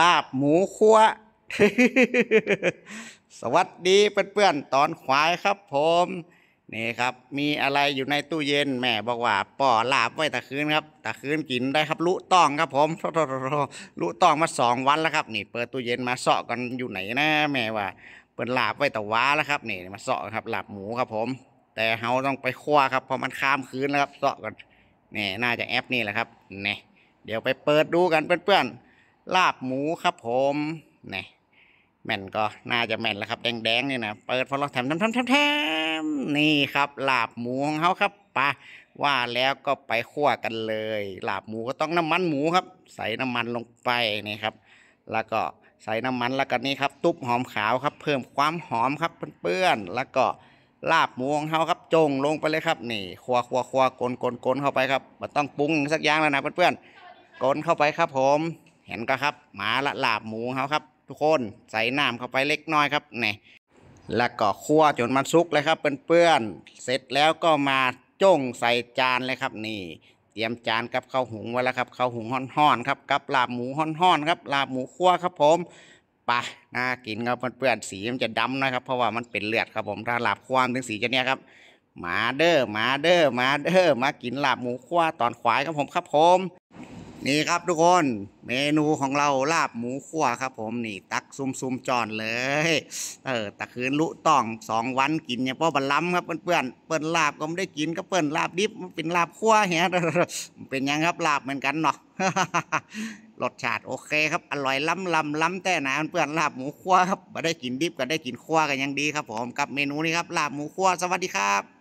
ลาบหมูคั่ว สวัสดีเพื่อนๆตอนควายครับ ผม นี่ครับ มีอะไรอยู่ในตู้เย็นแม่บอกว่าป่อลาบไว้ตะคืนครับตะคืนกินได้ครับลุต้องครับผมลุต้องมาสองวันแล้วครับ นี่ เปิดตู้เย็นมาเสาะกันอยู่ไหนนะแม่ว่า เปิดลาบไว้ตะว้าแล้วครับนี่มาเสาะครับลาบหมูครับผม แต่เฮาต้องไปคั่วครับ เพราะมันข้ามคืนแล้วครับเสาะกันนี่น่าจะแอปนี่แหละครับนี่เดี๋ยวไปเปิดดูกันเพื่อนๆลาบหมูครับผมนี่แม่นก็น่าจะแม่นแล้วครับ แดงๆนี่นะ เปิดพอเราแถมแถมแถมแมนี่ครับลาบหมูของเขาครับปะว่าแล้วก็ไปคั่วกันเลย ลาบหมูก็ต้องน้ำมันหมูครับ ใส่น้ำมันลงไปนี่ครับ แล้วก็ใส่น้ำมันแล้วกันนี่ครับ ตุ๊บหอมขาวครับ เพิ่มความหอมครับเปื้อนๆ แล้วก็ลาบหมูของเขาครับจงลงไปเลยครับ นี่คัวครัวครัวนกลนกลนเข้าไปครับมันต้องปรุงสักอย่างแล้วนะเพื่อนๆกลนเข้าไปครับผมเห็นก็ครับหมาละลาบหมูเขาครับ ทุกคนใส่น้ำเข้าไปเล็กน้อยครับนี่ แล้วก็คั่วจนมันสุกเลยครับเพื่อนๆเสร็จแล้วก็มาจ้งใส่จานเลยครับ นี่ เตรียมจานกับข้าวหุงไว้แล้วครับข้าวหุงห่อนๆครับกับลาบหมูห่อนๆครับลาบหมูคั่วครับผมปะน่ากินครับเพื่อนๆสีมันจะดำนะครับ เพราะว่ามันเป็นเลือดครับผม ถ้าลาบความถึงสีจะเนี้ยครับ มาเด้อมาเด้อมาเด้อมากินลาบหมูคั่วตอนควายครับผมครับผมนี่ครับ ทุกคนเมนูของเราลาบหมูขั่วครับ ผมนี่ ตักซุ่มซุมจอนเลยเออตะคืนลุต้องสองวันกินเนี่ยพ่อบัลลัมครับเพื่อนเปิ้นลาบก็ไม่ได้กินก็เปิ้นลาบดิบมันเป็นลาบขั่วเฮียเป็นยังครับลาบเหมือนกันเนาะรสชาติโอเคครับอร่อยล้ำล้ำล้ำแต่หนะเพื่อนลาบหมูขั่วครับมาได้กินดิบก็ได้กินขั่วกันยังดีครับผมกับเมนูนี้ครับลาบหมูขั่วสวัสดีครับ